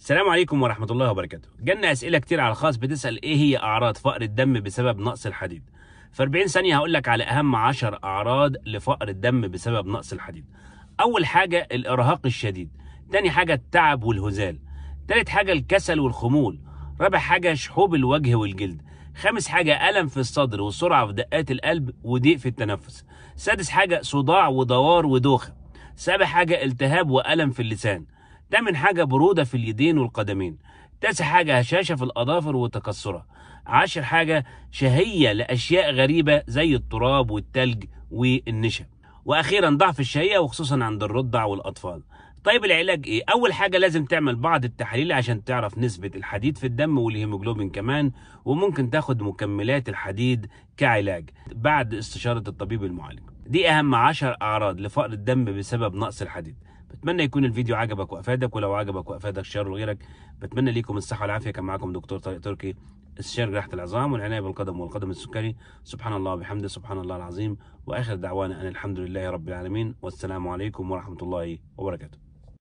السلام عليكم ورحمة الله وبركاته جالنا أسئلة كتير على الخاص بتسأل إيه هي أعراض فقر الدم بسبب نقص الحديد في 40 ثانية هقول لك على أهم 10 أعراض لفقر الدم بسبب نقص الحديد أول حاجة الإرهاق الشديد تاني حاجة التعب والهزال تالت حاجة الكسل والخمول رابع حاجة شحوب الوجه والجلد خامس حاجة ألم في الصدر وسرعة في دقات القلب وضيق في التنفس سادس حاجة صداع ودوار ودوخة سابع حاجة التهاب وألم في اللسان تامن حاجة برودة في اليدين والقدمين تاسع حاجة هشاشة في الأظافر وتكسرها عاشر حاجة شهية لأشياء غريبة زي التراب والتلج والنشا وأخيرا ضعف الشهية وخصوصا عند الرضع والأطفال طيب العلاج ايه؟ أول حاجة لازم تعمل بعض التحاليل عشان تعرف نسبة الحديد في الدم والهيموجلوبين كمان وممكن تاخد مكملات الحديد كعلاج بعد استشارة الطبيب المعالج دي أهم 10 أعراض لفقر الدم بسبب نقص الحديد بتمنى يكون الفيديو عجبك وأفادك ولو عجبك وأفادك شير لغيرك بتمنى ليكم الصحة والعافية كان معاكم دكتور طارق تركي استشار جراحة العظام والعناية بالقدم والقدم السكري سبحان الله وبحمده سبحان الله العظيم وآخر دعوانا أن الحمد لله رب العالمين والسلام عليكم ورحمة الله وبركاته